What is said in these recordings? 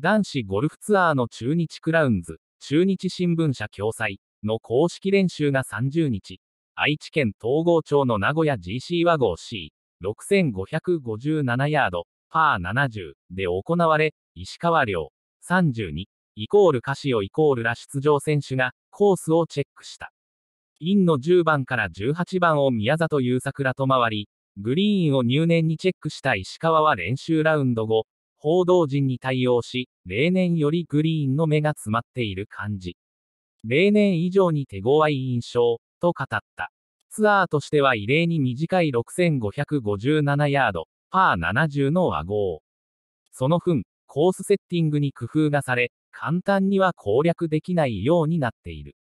男子ゴルフツアーの中日クラウンズ、中日新聞社共催の公式練習が30日、愛知県東郷町の名古屋 GC 和ン C、6557ヤード、パー70で行われ、石川遼32、イコールカシオイコールら出場選手がコースをチェックした。インの10番から18番を宮里優作らと回り、グリーンを入念にチェックした石川は練習ラウンド後、報道陣に対応し、例年よりグリーンの目が詰まっている感じ。例年以上に手強い印象、と語った。ツアーとしては異例に短い6557ヤード、パー70の和合。その分、コースセッティングに工夫がされ、簡単には攻略できないようになっている。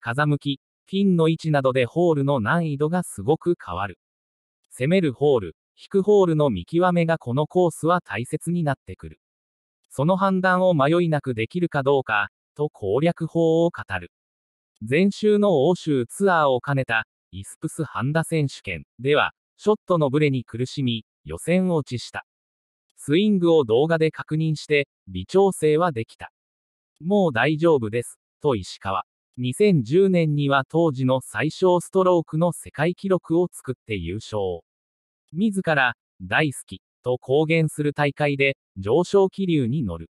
風向き、ピンの位置などでホールの難易度がすごく変わる。攻めるホール、引くホールの見極めがこのコースは大切になってくる。その判断を迷いなくできるかどうか、と攻略法を語る。前週の欧州ツアーを兼ねた、イスプスハンダ選手権では、ショットのブレに苦しみ、予選落ちした。スイングを動画で確認して、微調整はできた。もう大丈夫です、と石川。2010年には当時の最小ストロークの世界記録を作って優勝。自ら、大好き、と公言する大会で、上昇気流に乗る。